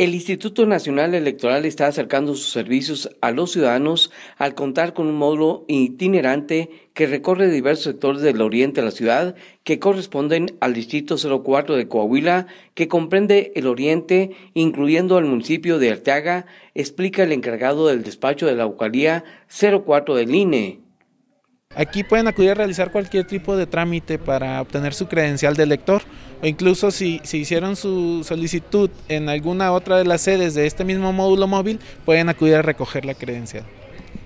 El Instituto Nacional Electoral está acercando sus servicios a los ciudadanos al contar con un módulo itinerante que recorre diversos sectores del oriente de la ciudad que corresponden al Distrito 04 de Coahuila, que comprende el oriente, incluyendo el municipio de Arteaga, explica el encargado del despacho de la Eucaría 04 del INE. Aquí pueden acudir a realizar cualquier tipo de trámite para obtener su credencial de lector o incluso si, hicieron su solicitud en alguna otra de las sedes de este mismo módulo móvil, pueden acudir a recoger la credencial.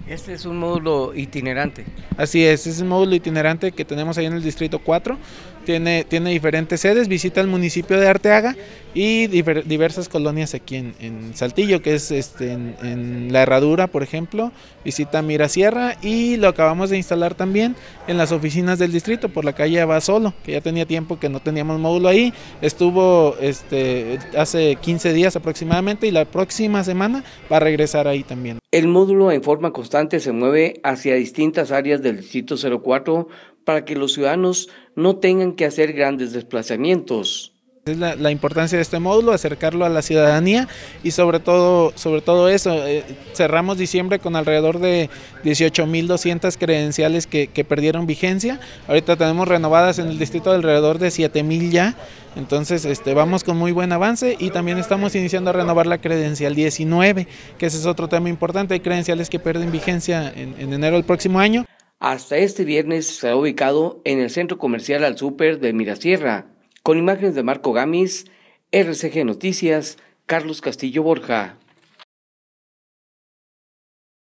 Este es un módulo itinerante. Así es, es un módulo itinerante que tenemos ahí en el Distrito 4 tiene, tiene diferentes sedes, visita el municipio de Arteaga y diversas colonias aquí en, Saltillo, que es este, en, La Herradura, por ejemplo, visita Mirasierra y lo acabamos de instalar también en las oficinas del distrito por la calle va solo que ya tenía tiempo que no teníamos módulo ahí, estuvo este, hace 15 días aproximadamente y la próxima semana va a regresar ahí también. El módulo en forma constante se mueve hacia distintas áreas del Distrito 04 para que los ciudadanos no tengan que hacer grandes desplazamientos. Es la, importancia de este módulo, acercarlo a la ciudadanía y sobre todo, sobre todo eso, eh, cerramos diciembre con alrededor de 18.200 credenciales que, perdieron vigencia, ahorita tenemos renovadas en el distrito alrededor de 7.000 ya, entonces este, vamos con muy buen avance y también estamos iniciando a renovar la credencial 19, que ese es otro tema importante, hay credenciales que pierden vigencia en, enero del próximo año. Hasta este viernes se ha ubicado en el centro comercial Al Super de Mirasierra con imágenes de Marco Gamis, RCG Noticias, Carlos Castillo Borja.